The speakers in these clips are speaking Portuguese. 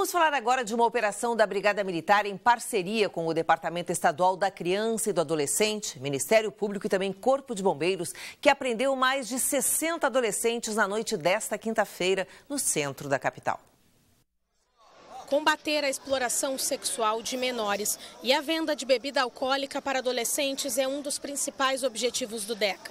Vamos falar agora de uma operação da Brigada Militar em parceria com o Departamento Estadual da Criança e do Adolescente, Ministério Público e também Corpo de Bombeiros, que apreendeu mais de 60 adolescentes na noite desta quinta-feira no centro da capital combater a exploração sexual de menores. E a venda de bebida alcoólica para adolescentes é um dos principais objetivos do DECA.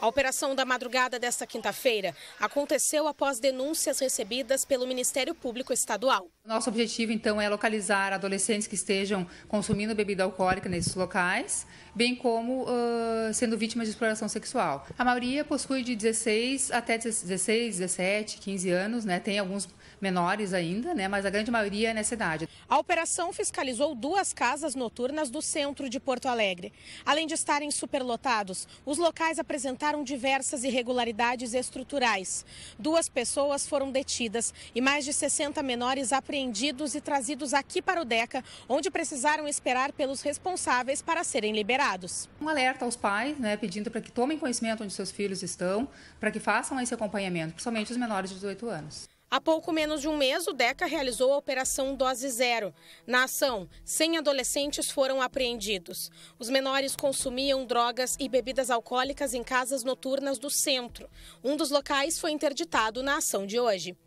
A operação da madrugada desta quinta-feira aconteceu após denúncias recebidas pelo Ministério Público Estadual. Nosso objetivo, então, é localizar adolescentes que estejam consumindo bebida alcoólica nesses locais, bem como uh, sendo vítimas de exploração sexual. A maioria possui de 16 até 16, 17, 15 anos, né? tem alguns menores ainda, né? mas a grande maioria é nessa idade. A operação fiscalizou duas casas noturnas do centro de Porto Alegre. Além de estarem superlotados, os locais apresentaram apontaram diversas irregularidades estruturais. Duas pessoas foram detidas e mais de 60 menores apreendidos e trazidos aqui para o DECA, onde precisaram esperar pelos responsáveis para serem liberados. Um alerta aos pais, né, pedindo para que tomem conhecimento onde seus filhos estão, para que façam esse acompanhamento, principalmente os menores de 18 anos. Há pouco menos de um mês, o DECA realizou a Operação Dose Zero. Na ação, 100 adolescentes foram apreendidos. Os menores consumiam drogas e bebidas alcoólicas em casas noturnas do centro. Um dos locais foi interditado na ação de hoje.